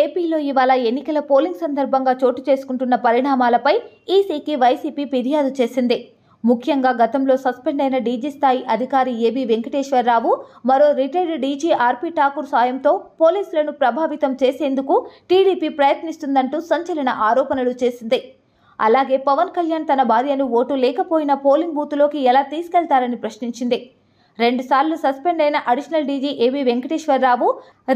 ఏపీలో ఇవాళ ఎన్నికల పోలింగ్ సందర్భంగా చోటు చేసుకుంటున్న పరిణామాలపై ఈసీకి వైసీపీ ఫిర్యాదు చేసింది ముఖ్యంగా గతంలో సస్పెండ్ అయిన డీజీ స్థాయి అధికారి ఏబి వెంకటేశ్వరరావు మరో రిటైర్డ్ డీజీ ఆర్పీ ఠాకూర్ సాయంతో పోలీసులను ప్రభావితం చేసేందుకు టీడీపీ ప్రయత్నిస్తుందంటూ సంచలన ఆరోపణలు చేసింది అలాగే పవన్ కళ్యాణ్ తన భార్యను ఓటు లేకపోయినా పోలింగ్ బూత్లోకి ఎలా తీసుకెళ్తారని ప్రశ్నించింది రెండుసార్లు సస్పెండ్ అయిన additional DG AB Venkateswararao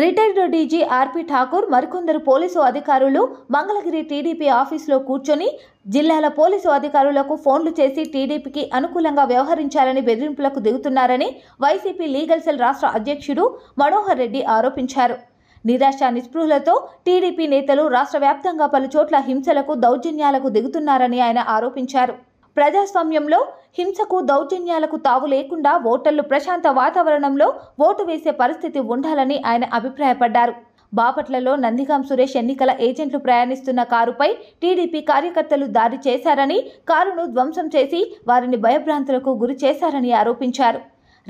retired DG ఆర్పి ఠాకూర్ మరికొందరు పోలీసు అధికారులు మంగళగిరి టీడీపీ ఆఫీసులో కూర్చొని జిల్లాల పోలీసు అధికారులకు ఫోన్లు చేసి టీడీపీకి అనుకూలంగా వ్యవహరించాలని బెదిరింపులకు దిగుతున్నారని వైసీపీ లీగల్ సెల్ రాష్ట్ర అధ్యక్షుడు మనోహర్ రెడ్డి ఆరోపించారు నిరాశ నిస్పృహలతో టీడీపీ నేతలు రాష్ట్ర వ్యాప్తంగా పలుచోట్ల హింసలకు దౌర్జన్యాలకు దిగుతున్నారని ఆయన ఆరోపించారు ప్రజాస్వామ్యంలో హింసకు దౌర్జన్యాలకు తావు లేకుండా ఓటర్లు ప్రశాంత వాతావరణంలో ఓటు వేసే పరిస్థితి ఉండాలని ఆయన అభిప్రాయపడ్డారు బాపట్లలో నందిగాం సురేష్ ఎన్నికల ఏజెంట్లు ప్రయాణిస్తున్న కారుపై టీడీపీ కార్యకర్తలు దాడి చేశారని కారును ధ్వంసం చేసి వారిని భయభ్రాంతులకు గురి చేశారని ఆరోపించారు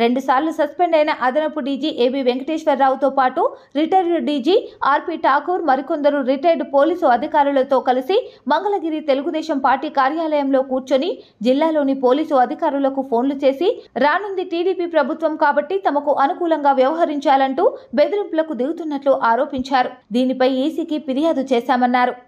రెండుసార్లు సస్పెండ్ అయిన అదనపు డీజీ ఏబి వెంకటేశ్వరరావుతో పాటు రిటైర్డ్ డీజీ ఆర్పి ఠాకూర్ మరికొందరు రిటైర్డ్ పోలీసు అధికారులతో కలిసి మంగళగిరి తెలుగుదేశం పార్టీ కార్యాలయంలో కూర్చొని జిల్లాలోని పోలీసు అధికారులకు ఫోన్లు చేసి రానుంది టీడీపీ ప్రభుత్వం కాబట్టి తమకు అనుకూలంగా వ్యవహరించాలంటూ బెదిరింపులకు దిగుతున్నట్లు ఆరోపించారు దీనిపై ఈసీకి ఫిర్యాదు చేశామన్నారు